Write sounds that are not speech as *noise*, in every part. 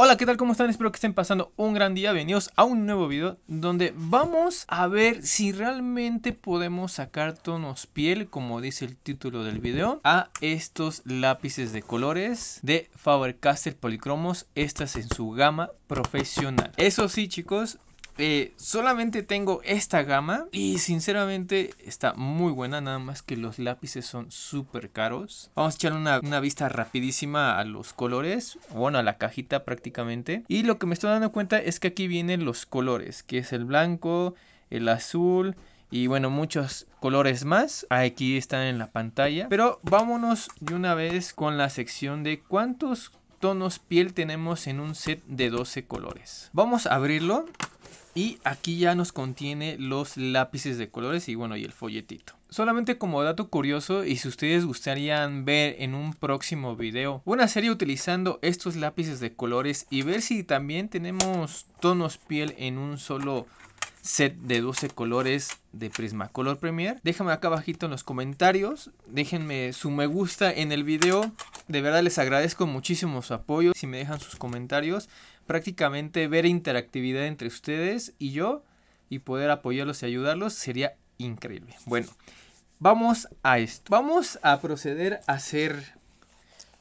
Hola, ¿qué tal? ¿Cómo están? Espero que estén pasando un gran día. Bienvenidos a un nuevo video donde vamos a ver si realmente podemos sacar tonos piel, como dice el título del video, a estos lápices de colores de Faber-Castell Policromos, estas en su gama profesional. Eso sí, chicos, eh, solamente tengo esta gama y sinceramente está muy buena, nada más que los lápices son súper caros. Vamos a echar una, una, vista rapidísima a los colores, bueno a la cajita prácticamente. Y lo que me estoy dando cuenta es que aquí vienen los colores, que es el blanco, el azul y bueno muchos colores más. Aquí están en la pantalla, pero vámonos de una vez con la sección de cuántos tonos piel tenemos en un set de 12 colores. Vamos a abrirlo y aquí ya nos contiene los lápices de colores y bueno, y el folletito. Solamente como dato curioso y si ustedes gustarían ver en un próximo video una serie utilizando estos lápices de colores y ver si también tenemos tonos piel en un solo set de 12 colores de Prismacolor Premier. Déjame acá abajito en los comentarios, déjenme su me gusta en el video. De verdad les agradezco muchísimo su apoyo, si me dejan sus comentarios prácticamente ver interactividad entre ustedes y yo y poder apoyarlos y ayudarlos sería increíble. Bueno, vamos a esto. Vamos a proceder a hacer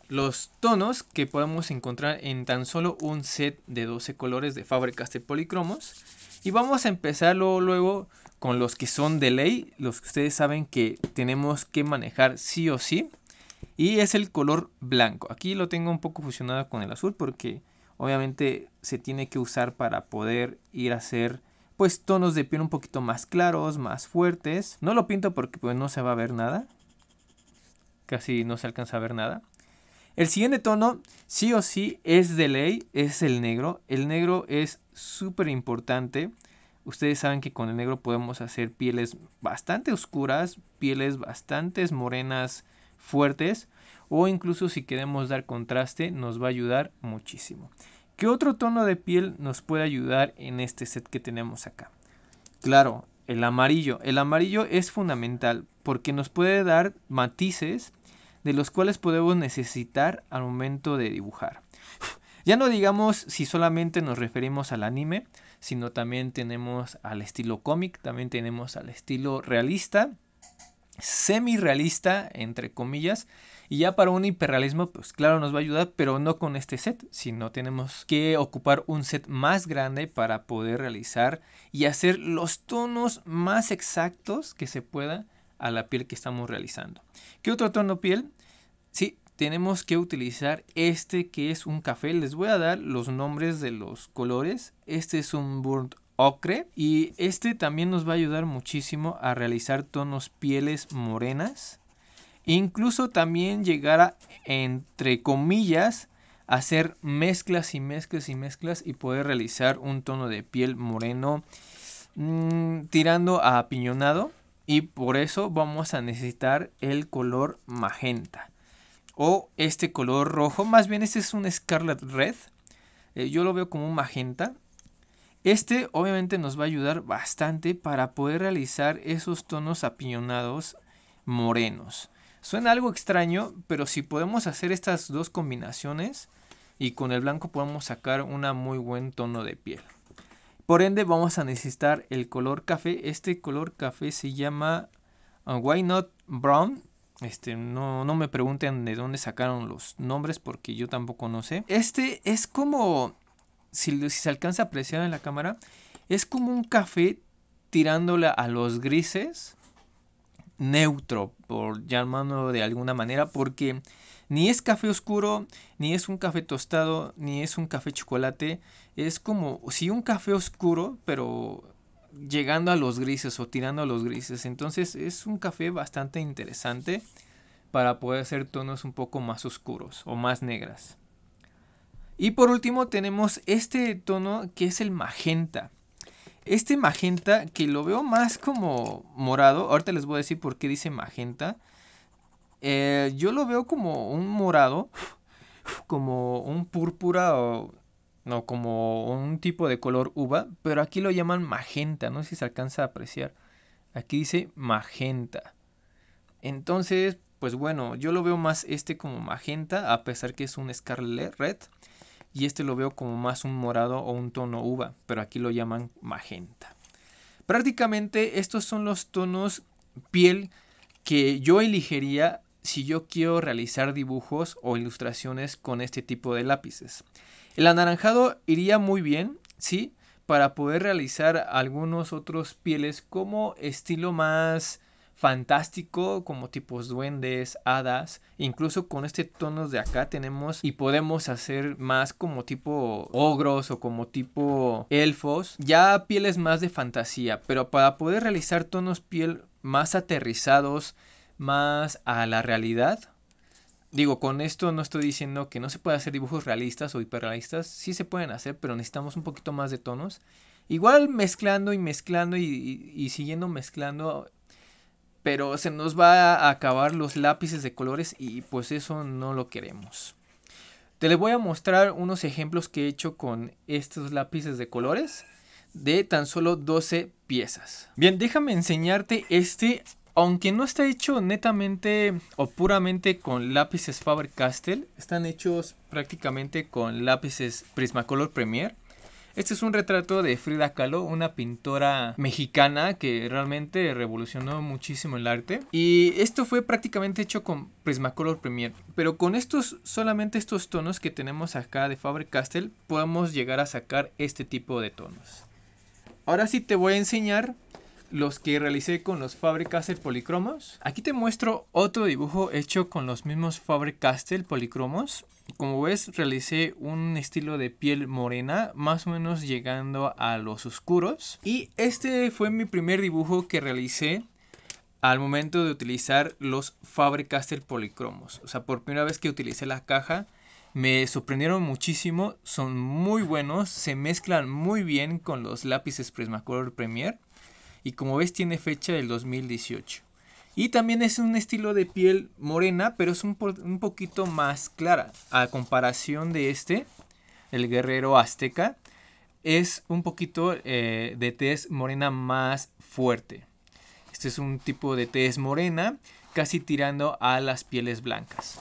los tonos que podemos encontrar en tan solo un set de 12 colores de fábricas de policromos. Y vamos a empezar luego con los que son de ley, los que ustedes saben que tenemos que manejar sí o sí. Y es el color blanco. Aquí lo tengo un poco fusionado con el azul porque obviamente se tiene que usar para poder ir a hacer pues tonos de piel un poquito más claros, más fuertes. No lo pinto porque pues no se va a ver nada. Casi no se alcanza a ver nada. El siguiente tono, sí o sí, es de ley, es el negro. El negro es súper importante. Ustedes saben que con el negro podemos hacer pieles bastante oscuras, pieles bastante morenas fuertes o incluso si queremos dar contraste nos va a ayudar muchísimo. ¿Qué otro tono de piel nos puede ayudar en este set que tenemos acá? Claro, el amarillo. El amarillo es fundamental porque nos puede dar matices de los cuales podemos necesitar al momento de dibujar. Ya no digamos si solamente nos referimos al anime, sino también tenemos al estilo cómic, también tenemos al estilo realista, semi-realista, entre comillas, y ya para un hiperrealismo, pues claro, nos va a ayudar, pero no con este set, sino tenemos que ocupar un set más grande para poder realizar y hacer los tonos más exactos que se pueda a la piel que estamos realizando. ¿Qué otro tono piel? Sí, tenemos que utilizar este que es un café. Les voy a dar los nombres de los colores. Este es un burnt ocre y este también nos va a ayudar muchísimo a realizar tonos pieles morenas Incluso también llegar a, entre comillas, hacer mezclas y mezclas y mezclas y poder realizar un tono de piel moreno mm, tirando a apiñonado y por eso vamos a necesitar el color magenta o este color rojo más bien este es un scarlet red eh, yo lo veo como un magenta este obviamente nos va a ayudar bastante para poder realizar esos tonos apiñonados morenos Suena algo extraño, pero si podemos hacer estas dos combinaciones y con el blanco podemos sacar un muy buen tono de piel. Por ende vamos a necesitar el color café. Este color café se llama uh, Why Not Brown. Este, no, no me pregunten de dónde sacaron los nombres porque yo tampoco no sé. Este es como, si, si se alcanza a apreciar en la cámara, es como un café tirándole a los grises neutro, por llamarlo de alguna manera, porque ni es café oscuro, ni es un café tostado, ni es un café chocolate. Es como, si un café oscuro, pero llegando a los grises o tirando a los grises. Entonces es un café bastante interesante para poder hacer tonos un poco más oscuros o más negras. Y por último tenemos este tono que es el magenta. Este magenta, que lo veo más como morado, ahorita les voy a decir por qué dice magenta. Eh, yo lo veo como un morado, como un púrpura o no, como un tipo de color uva, pero aquí lo llaman magenta, no sé si se alcanza a apreciar. Aquí dice magenta. Entonces, pues bueno, yo lo veo más este como magenta, a pesar que es un Scarlet Red y este lo veo como más un morado o un tono uva, pero aquí lo llaman magenta. Prácticamente estos son los tonos piel que yo elegiría si yo quiero realizar dibujos o ilustraciones con este tipo de lápices. El anaranjado iría muy bien, ¿sí? Para poder realizar algunos otros pieles como estilo más fantástico como tipos duendes, hadas, incluso con este tono de acá tenemos y podemos hacer más como tipo ogros o como tipo elfos, ya pieles más de fantasía, pero para poder realizar tonos piel más aterrizados, más a la realidad, Digo, con esto no estoy diciendo que no se pueda hacer dibujos realistas o hiperrealistas, sí se pueden hacer, pero necesitamos un poquito más de tonos. Igual mezclando y mezclando y siguiendo mezclando pero se nos va a acabar los lápices de colores y pues eso no lo queremos. Te le voy a mostrar unos ejemplos que he hecho con estos lápices de colores de tan solo 12 piezas. Bien, déjame enseñarte este, aunque no está hecho netamente o puramente con lápices Faber-Castell, están hechos prácticamente con lápices Prismacolor Premier. Este es un retrato de Frida Kahlo, una pintora mexicana que realmente revolucionó muchísimo el arte. Y esto fue prácticamente hecho con Prismacolor Premier. Pero con estos, solamente estos tonos que tenemos acá de Faber-Castell, podemos llegar a sacar este tipo de tonos. Ahora sí te voy a enseñar los que realicé con los Faber-Castell policromos. Aquí te muestro otro dibujo hecho con los mismos Faber-Castell policromos. Como ves, realicé un estilo de piel morena, más o menos llegando a los oscuros. Y este fue mi primer dibujo que realicé al momento de utilizar los Faber-Castell policromos. O sea, por primera vez que utilicé la caja, me sorprendieron muchísimo, son muy buenos, se mezclan muy bien con los lápices Prismacolor Premier y como ves tiene fecha del 2018. Y también es un estilo de piel morena, pero es un, poquito más clara. A comparación de este, el guerrero azteca, es un poquito eh, de tez morena más fuerte. Este es un tipo de tez morena, casi tirando a las pieles blancas.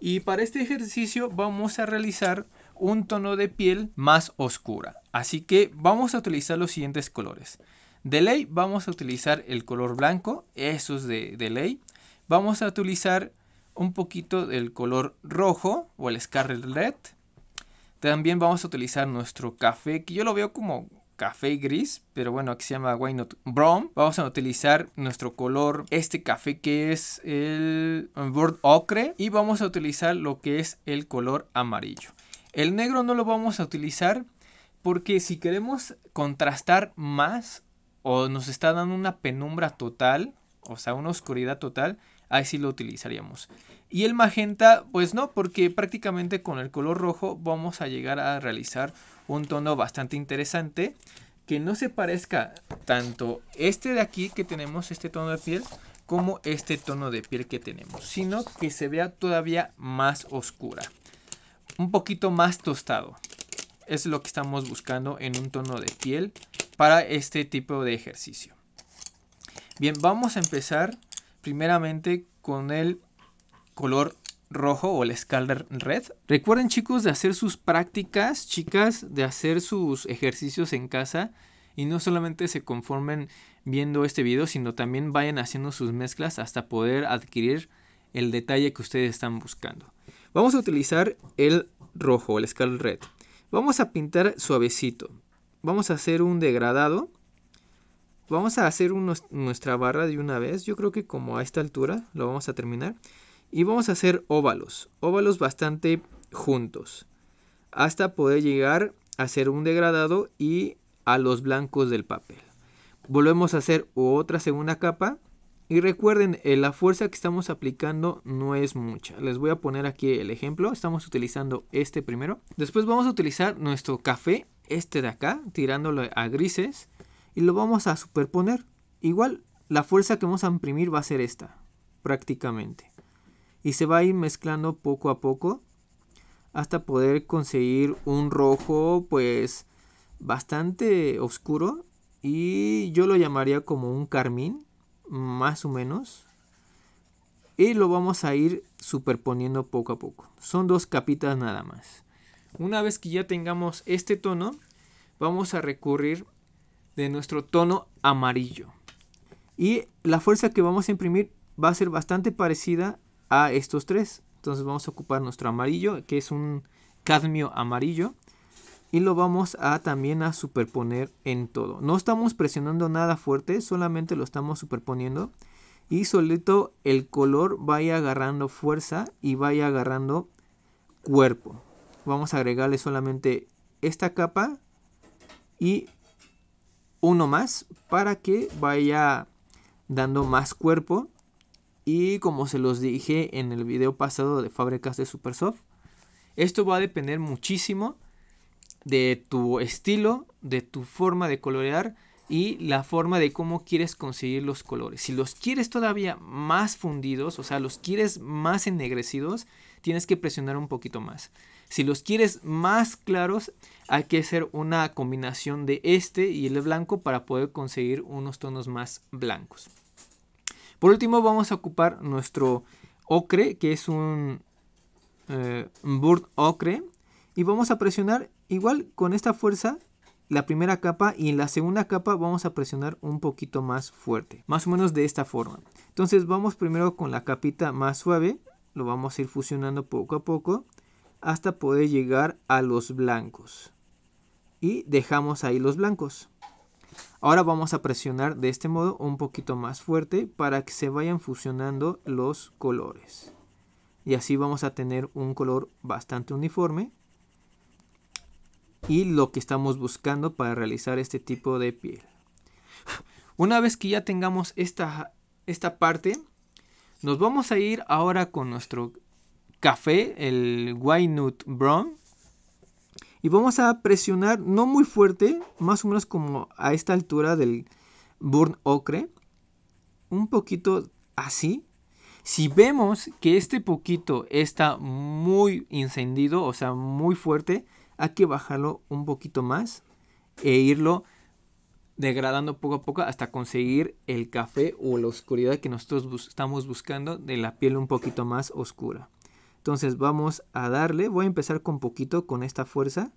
Y para este ejercicio vamos a realizar un tono de piel más oscura. Así que vamos a utilizar los siguientes colores. De vamos a utilizar el color blanco, eso es de, de ley. Vamos a utilizar un poquito del color rojo o el Scarlet Red. También vamos a utilizar nuestro café, que yo lo veo como café gris, pero bueno, aquí se llama Why Not Brown. Vamos a utilizar nuestro color, este café que es el Bird Ocre, y vamos a utilizar lo que es el color amarillo. El negro no lo vamos a utilizar porque si queremos contrastar más o nos está dando una penumbra total, o sea, una oscuridad total, ahí sí lo utilizaríamos. Y el magenta, pues no, porque prácticamente con el color rojo vamos a llegar a realizar un tono bastante interesante que no se parezca tanto este de aquí que tenemos, este tono de piel, como este tono de piel que tenemos, sino que se vea todavía más oscura, un poquito más tostado. Es lo que estamos buscando en un tono de piel para este tipo de ejercicio. Bien, vamos a empezar primeramente con el color rojo o el escalar red. Recuerden chicos de hacer sus prácticas, chicas, de hacer sus ejercicios en casa y no solamente se conformen viendo este video, sino también vayan haciendo sus mezclas hasta poder adquirir el detalle que ustedes están buscando. Vamos a utilizar el rojo, el escalar Red. Vamos a pintar suavecito vamos a hacer un degradado. Vamos a hacer nuestra barra de una vez. Yo creo que como a esta altura lo vamos a terminar. Y vamos a hacer óvalos. Óvalos bastante juntos. Hasta poder llegar a hacer un degradado y a los blancos del papel. Volvemos a hacer otra segunda capa. Y recuerden, eh, la fuerza que estamos aplicando no es mucha. Les voy a poner aquí el ejemplo. Estamos utilizando este primero. Después vamos a utilizar nuestro café este de acá, tirándolo a grises, y lo vamos a superponer. Igual, la fuerza que vamos a imprimir va a ser esta, prácticamente. Y se va a ir mezclando poco a poco, hasta poder conseguir un rojo, pues, bastante oscuro. Y yo lo llamaría como un carmín, más o menos. Y lo vamos a ir superponiendo poco a poco. Son dos capitas nada más. Una vez que ya tengamos este tono, vamos a recurrir de nuestro tono amarillo. Y la fuerza que vamos a imprimir va a ser bastante parecida a estos tres. Entonces vamos a ocupar nuestro amarillo, que es un cadmio amarillo. Y lo vamos a también a superponer en todo. No estamos presionando nada fuerte, solamente lo estamos superponiendo. Y solito el color vaya agarrando fuerza y vaya agarrando cuerpo vamos a agregarle solamente esta capa y uno más para que vaya dando más cuerpo y como se los dije en el video pasado de fábricas de Supersoft esto va a depender muchísimo de tu estilo, de tu forma de colorear y la forma de cómo quieres conseguir los colores. Si los quieres todavía más fundidos, o sea, los quieres más ennegrecidos, tienes que presionar un poquito más. Si los quieres más claros, hay que hacer una combinación de este y el blanco para poder conseguir unos tonos más blancos. Por último, vamos a ocupar nuestro ocre, que es un eh, ocre. Y vamos a presionar igual con esta fuerza la primera capa y en la segunda capa vamos a presionar un poquito más fuerte, más o menos de esta forma. Entonces vamos primero con la capita más suave, lo vamos a ir fusionando poco a poco hasta poder llegar a los blancos. Y dejamos ahí los blancos. Ahora vamos a presionar de este modo un poquito más fuerte para que se vayan fusionando los colores. Y así vamos a tener un color bastante uniforme. Y lo que estamos buscando para realizar este tipo de piel. Una vez que ya tengamos esta, esta parte, nos vamos a ir ahora con nuestro café, el Wynut Brown. Y vamos a presionar no muy fuerte, más o menos como a esta altura del burn ocre. Un poquito así. Si vemos que este poquito está muy encendido, o sea, muy fuerte, hay que bajarlo un poquito más e irlo degradando poco a poco hasta conseguir el café o la oscuridad que nosotros estamos buscando de la piel un poquito más oscura. Entonces vamos a darle, voy a empezar con poquito con esta fuerza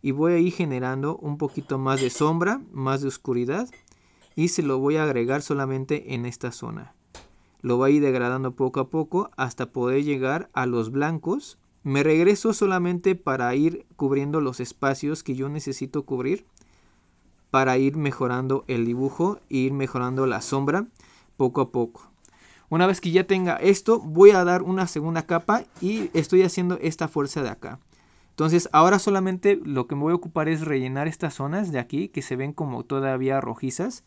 y voy a ir generando un poquito más de sombra, más de oscuridad y se lo voy a agregar solamente en esta zona. Lo voy a ir degradando poco a poco hasta poder llegar a los blancos. Me regreso solamente para ir cubriendo los espacios que yo necesito cubrir para ir mejorando el dibujo e ir mejorando la sombra poco a poco. Una vez que ya tenga esto, voy a dar una segunda capa y estoy haciendo esta fuerza de acá. Entonces ahora solamente lo que me voy a ocupar es rellenar estas zonas de aquí que se ven como todavía rojizas.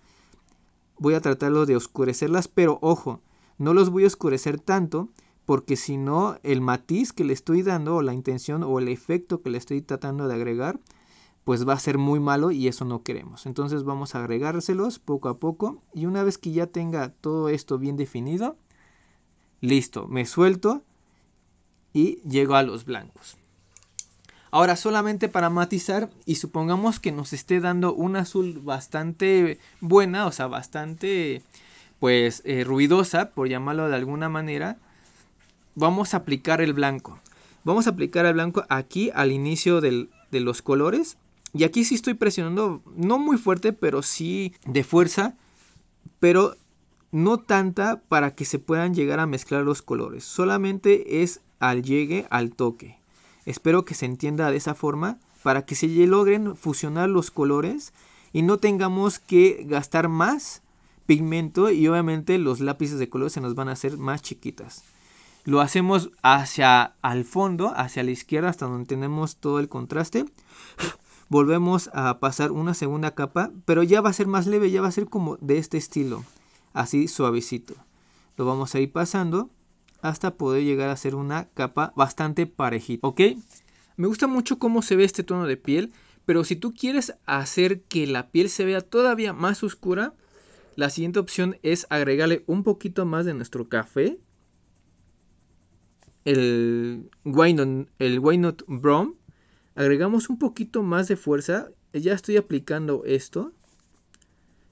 Voy a tratarlo de oscurecerlas, pero ojo, no los voy a oscurecer tanto porque si no el matiz que le estoy dando o la intención o el efecto que le estoy tratando de agregar pues va a ser muy malo y eso no queremos. Entonces vamos a agregárselos poco a poco y una vez que ya tenga todo esto bien definido, listo, me suelto y llego a los blancos. Ahora solamente para matizar y supongamos que nos esté dando un azul bastante buena, o sea, bastante pues eh, ruidosa, por llamarlo de alguna manera, vamos a aplicar el blanco. Vamos a aplicar el blanco aquí al inicio de los colores y aquí sí estoy presionando, no muy fuerte, pero sí de fuerza, pero no tanta para que se puedan llegar a mezclar los colores. Solamente es al llegue, al toque. Espero que se entienda de esa forma para que se logren fusionar los colores y no tengamos que gastar más pigmento y obviamente los lápices de color se nos van a hacer más chiquitas. Lo hacemos hacia al fondo, hacia la izquierda, hasta donde tenemos todo el contraste volvemos a pasar una segunda capa, pero ya va a ser más leve, ya va a ser como de este estilo, así suavecito. Lo vamos a ir pasando hasta poder llegar a ser una capa bastante parejita, ¿ok? Me gusta mucho cómo se ve este tono de piel, pero si tú quieres hacer que la piel se vea todavía más oscura, la siguiente opción es agregarle un poquito más de nuestro café. El Wine, el Wine Not Brown agregamos un poquito más de fuerza. Eh, ya estoy aplicando esto.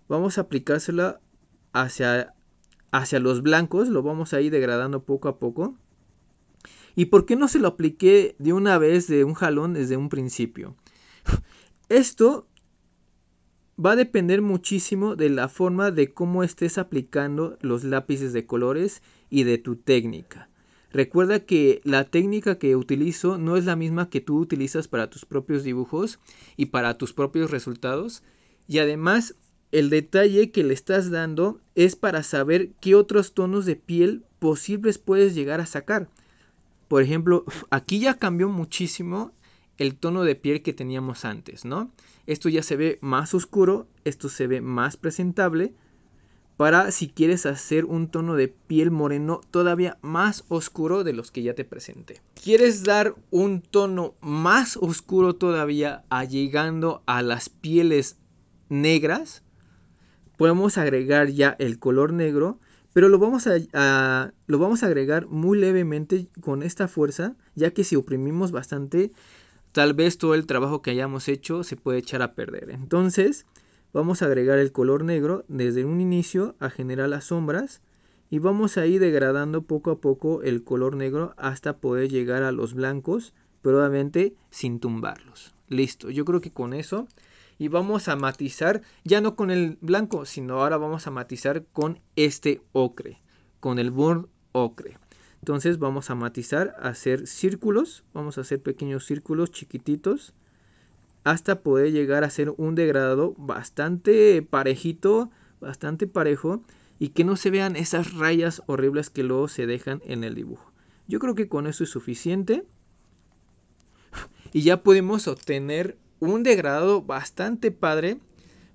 Vamos a aplicársela hacia, hacia los blancos. Lo vamos a ir degradando poco a poco. ¿Y por qué no se lo apliqué de una vez, de un jalón, desde un principio? *laughs* Esto va a depender muchísimo de la forma de cómo estés aplicando los lápices de colores y de tu técnica. Recuerda que la técnica que utilizo no es la misma que tú utilizas para tus propios dibujos y para tus propios resultados. Y además, el detalle que le estás dando es para saber qué otros tonos de piel posibles puedes llegar a sacar. Por ejemplo, *laughs* aquí ya cambió muchísimo el tono de piel que teníamos antes, ¿no? Esto ya se ve más oscuro, esto se ve más presentable, para si quieres hacer un tono de piel moreno todavía más oscuro de los que ya te presenté. ¿Quieres dar un tono más oscuro todavía ah, llegando a las pieles negras? Podemos agregar ya el color negro, pero lo vamos a, a, lo vamos a agregar muy levemente con esta fuerza, ya que si oprimimos bastante, tal vez todo el trabajo que hayamos hecho se puede echar a perder. Entonces, Vamos a agregar el color negro desde un inicio a generar las sombras y vamos a ir degradando poco a poco el color negro hasta poder llegar a los blancos, probablemente sin tumbarlos. Listo, yo creo que con eso y vamos a matizar ya no con el blanco, sino ahora vamos a matizar con este ocre, con el burn ocre. Entonces vamos a matizar, hacer círculos, vamos a hacer pequeños círculos chiquititos hasta poder llegar a ser un degradado bastante parejito, bastante parejo y que no se vean esas rayas horribles que luego se dejan en el dibujo. Yo creo que con eso es suficiente y ya podemos obtener un degradado bastante padre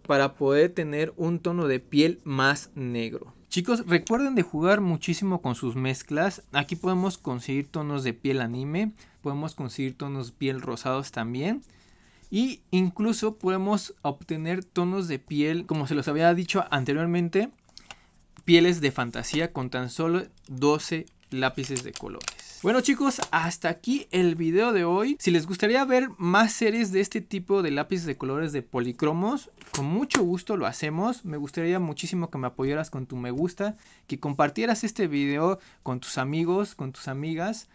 para poder tener un tono de piel más negro. Chicos, recuerden de jugar muchísimo con sus mezclas. Aquí podemos conseguir tonos de piel anime, podemos conseguir tonos piel rosados también. Y incluso podemos obtener tonos de piel, como se los había dicho anteriormente, pieles de fantasía con tan solo 12 lápices de colores. Bueno chicos, hasta aquí el video de hoy. Si les gustaría ver más series de este tipo de lápices de colores de policromos, con mucho gusto lo hacemos. Me gustaría muchísimo que me apoyaras con tu me gusta, que compartieras este video con tus amigos, con tus amigas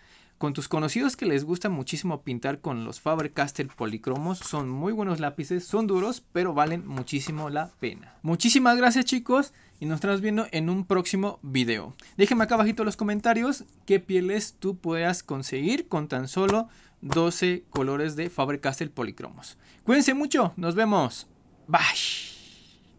con tus conocidos que les gusta muchísimo pintar con los Faber-Castell policromos. Son muy buenos lápices, son duros, pero valen muchísimo la pena. Muchísimas gracias chicos y nos estamos viendo en un próximo video. Déjenme acá abajito en los comentarios qué pieles tú puedas conseguir con tan solo 12 colores de Faber-Castell policromos. Cuídense mucho, nos vemos. Bye.